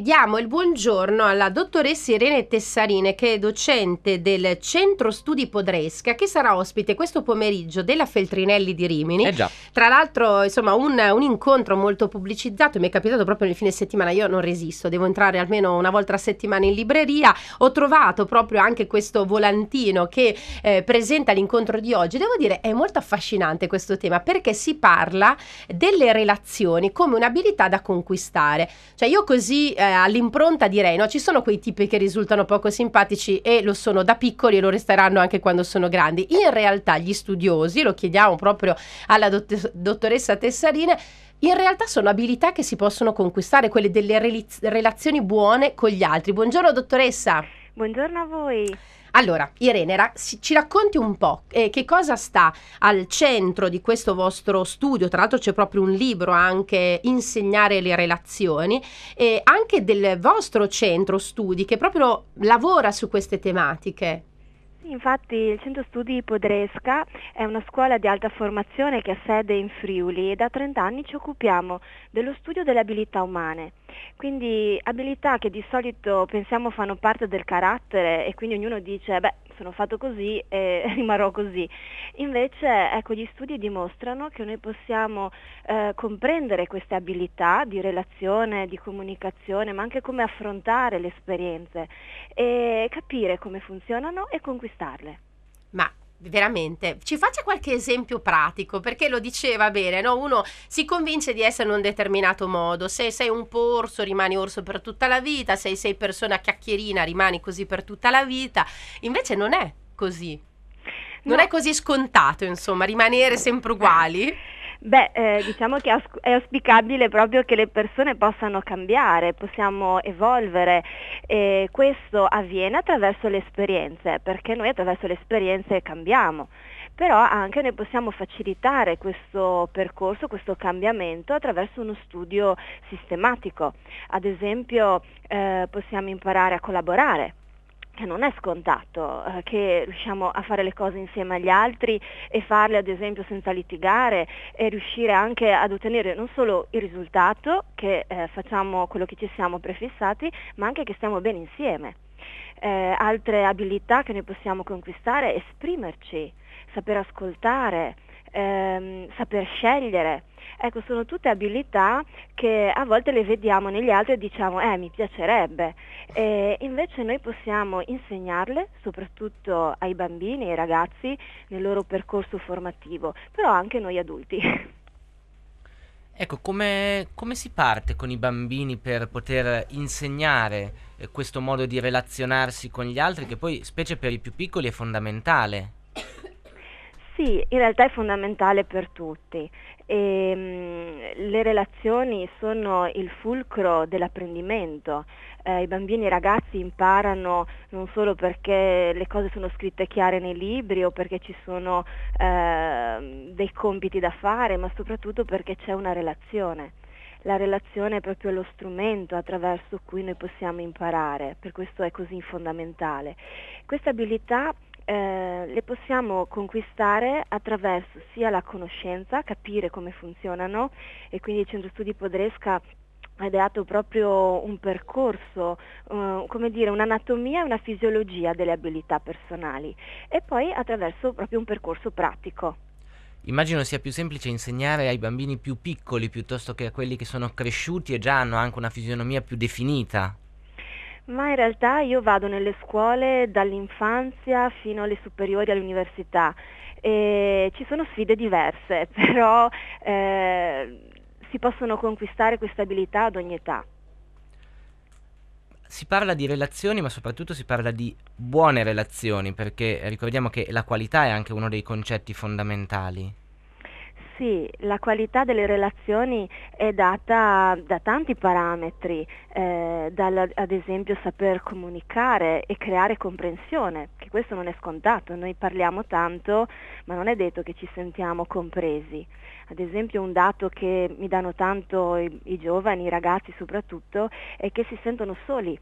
Diamo il buongiorno alla dottoressa Irene Tessarine che è docente del Centro Studi Podresca che sarà ospite questo pomeriggio della Feltrinelli di Rimini. Eh Tra l'altro insomma un, un, incontro molto pubblicizzato, mi è capitato proprio nel fine settimana, io non resisto, devo entrare almeno una volta a settimana in libreria, ho trovato proprio anche questo volantino che eh, presenta l'incontro di oggi. Devo dire è molto affascinante questo tema perché si parla delle relazioni come un'abilità da conquistare. Cioè io così... Eh, eh, all'impronta direi, no? Ci sono quei tipi che risultano poco simpatici e lo sono da piccoli e lo resteranno anche quando sono grandi. In realtà gli studiosi, lo chiediamo proprio alla dott- dottoressa Tessarine, in realtà sono abilità che si possono conquistare, quelle delle re- relazioni buone con gli altri. Buongiorno dottoressa. Buongiorno a voi. Allora, Irene, ra- ci racconti un po' eh, che cosa sta al centro di questo vostro studio? Tra l'altro c'è proprio un libro anche, Insegnare le relazioni, e anche del vostro centro studi che proprio lavora su queste tematiche. Infatti il Centro Studi Podresca è una scuola di alta formazione che ha sede in Friuli e da 30 anni ci occupiamo dello studio delle abilità umane. Quindi abilità che di solito pensiamo fanno parte del carattere e quindi ognuno dice beh sono fatto così e rimarrò così. Invece ecco, gli studi dimostrano che noi possiamo eh, comprendere queste abilità di relazione, di comunicazione, ma anche come affrontare le esperienze e capire come funzionano e conquistarle. Ma veramente ci faccia qualche esempio pratico perché lo diceva bene no? uno si convince di essere in un determinato modo se sei un po' orso rimani orso per tutta la vita se sei persona chiacchierina rimani così per tutta la vita invece non è così non no. è così scontato insomma rimanere sempre eh. uguali Beh, eh, diciamo che è auspicabile proprio che le persone possano cambiare, possiamo evolvere e questo avviene attraverso le esperienze, perché noi attraverso le esperienze cambiamo però anche noi possiamo facilitare questo percorso, questo cambiamento attraverso uno studio sistematico. Ad esempio eh, possiamo imparare a collaborare, che non è scontato, eh, che riusciamo a fare le cose insieme agli altri e farle ad esempio senza litigare e riuscire anche ad ottenere non solo il risultato, che eh, facciamo quello che ci siamo prefissati, ma anche che stiamo bene insieme. Eh, altre abilità che noi possiamo conquistare, è esprimerci, saper ascoltare, ehm, saper scegliere. Ecco, sono tutte abilità che a volte le vediamo negli altri e diciamo, eh, mi piacerebbe. E invece noi possiamo insegnarle, soprattutto ai bambini, ai ragazzi, nel loro percorso formativo, però anche noi adulti. Ecco, come, come, si parte con i bambini per poter insegnare eh, questo modo di relazionarsi con gli altri, che poi, specie per i più piccoli, è fondamentale? Sì, in realtà è fondamentale per tutti. E, ehm, le relazioni sono il fulcro dell'apprendimento. Eh, I bambini e i ragazzi imparano non solo perché le cose sono scritte chiare nei libri o perché ci sono eh, dei compiti da fare, ma soprattutto perché c'è una relazione. La relazione è proprio lo strumento attraverso cui noi possiamo imparare, per questo è così fondamentale. Questa abilità eh, le possiamo conquistare attraverso sia la conoscenza, capire come funzionano e quindi il Centro Studi Podresca ha ideato proprio un percorso, eh, come dire, un'anatomia e una fisiologia delle abilità personali e poi attraverso proprio un percorso pratico. Immagino sia più semplice insegnare ai bambini più piccoli piuttosto che a quelli che sono cresciuti e già hanno anche una fisionomia più definita. Ma in realtà io vado nelle scuole dall'infanzia fino alle superiori all'università e ci sono sfide diverse, però eh, si possono conquistare queste abilità ad ogni età. Si parla di relazioni, ma soprattutto si parla di buone relazioni, perché ricordiamo che la qualità è anche uno dei concetti fondamentali. Sì, la qualità delle relazioni è data da tanti parametri, eh, dal, ad esempio saper comunicare e creare comprensione, che questo non è scontato, noi parliamo tanto ma non è detto che ci sentiamo compresi. Ad esempio un dato che mi danno tanto i, i giovani, i ragazzi soprattutto, è che si sentono soli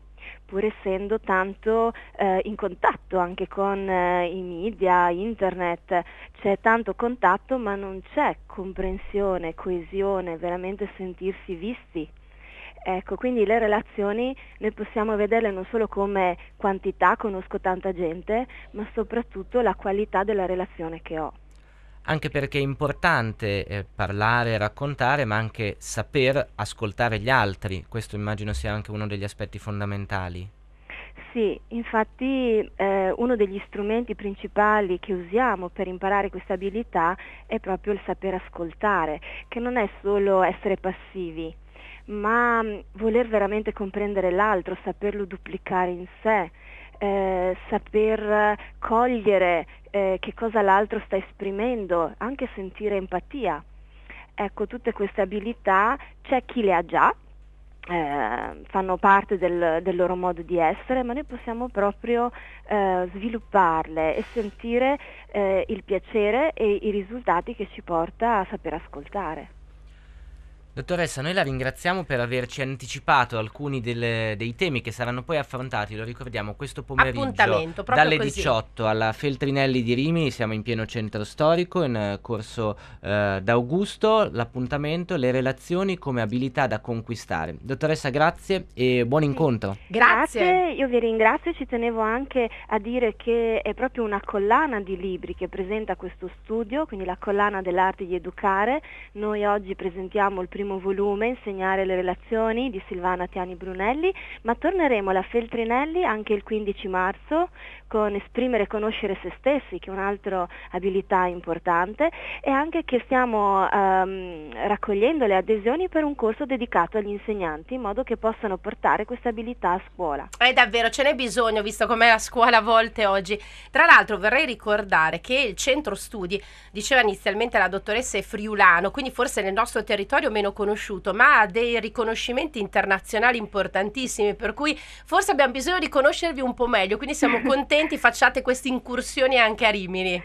pur essendo tanto eh, in contatto anche con eh, i media, internet, c'è tanto contatto ma non c'è comprensione, coesione, veramente sentirsi visti. Ecco, quindi le relazioni noi possiamo vederle non solo come quantità, conosco tanta gente, ma soprattutto la qualità della relazione che ho anche perché è importante eh, parlare, raccontare, ma anche saper ascoltare gli altri. Questo immagino sia anche uno degli aspetti fondamentali. Sì, infatti eh, uno degli strumenti principali che usiamo per imparare questa abilità è proprio il saper ascoltare, che non è solo essere passivi, ma mm, voler veramente comprendere l'altro, saperlo duplicare in sé, eh, saper cogliere eh, che cosa l'altro sta esprimendo, anche sentire empatia. Ecco, tutte queste abilità c'è chi le ha già, eh, fanno parte del, del, loro modo di essere, ma noi possiamo proprio eh, svilupparle e sentire eh, il piacere e i risultati che ci porta a saper ascoltare. Dottoressa, noi la ringraziamo per averci anticipato alcuni delle, dei temi che saranno poi affrontati, lo ricordiamo, questo pomeriggio dalle così. 18 alla Feltrinelli di Rimini, siamo in pieno centro storico, in eh, corso eh, d'Augusto, l'appuntamento, le relazioni come abilità da conquistare. Dottoressa, grazie e buon incontro. Grazie. grazie, io vi ringrazio, ci tenevo anche a dire che è proprio una collana di libri che presenta questo studio, quindi la collana dell'arte di educare, noi oggi presentiamo il primo primo volume Insegnare le relazioni di Silvana Tiani Brunelli, ma torneremo alla Feltrinelli anche il 15 marzo con Esprimere e conoscere se stessi, che è un'altra abilità importante, e anche che stiamo ehm, raccogliendo le adesioni per un corso dedicato agli insegnanti in modo che possano portare questa abilità a scuola. È eh, davvero, ce n'è bisogno, visto com'è la scuola a volte oggi. Tra l'altro vorrei ricordare che il centro studi, diceva inizialmente la dottoressa, è friulano, quindi forse nel nostro territorio meno conosciuto, ma ha dei riconoscimenti internazionali importantissimi, per cui forse abbiamo bisogno di conoscervi un po' meglio, quindi siamo contenti facciate queste incursioni anche a Rimini.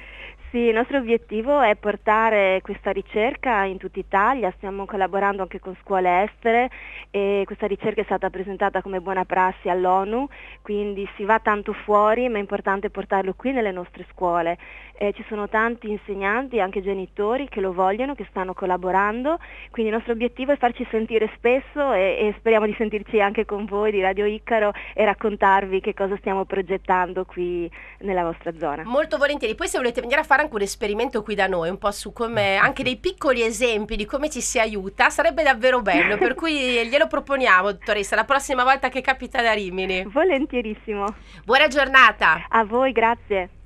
Sì, il nostro obiettivo è portare questa ricerca in tutta Italia, stiamo collaborando anche con scuole estere e questa ricerca è stata presentata come buona prassi all'ONU, quindi si va tanto fuori ma è importante portarlo qui nelle nostre scuole. Eh, ci sono tanti insegnanti e anche genitori che lo vogliono, che stanno collaborando, quindi il nostro obiettivo è farci sentire spesso e, e speriamo di sentirci anche con voi di Radio Icaro e raccontarvi che cosa stiamo progettando qui nella vostra zona. Molto volentieri, poi se volete venire a fare fare anche un esperimento qui da noi, un po' su come anche dei piccoli esempi di come ci si aiuta, sarebbe davvero bello. Per cui glielo proponiamo, dottoressa, la prossima volta che capita da Rimini. Volentierissimo. Buona giornata. A voi, grazie.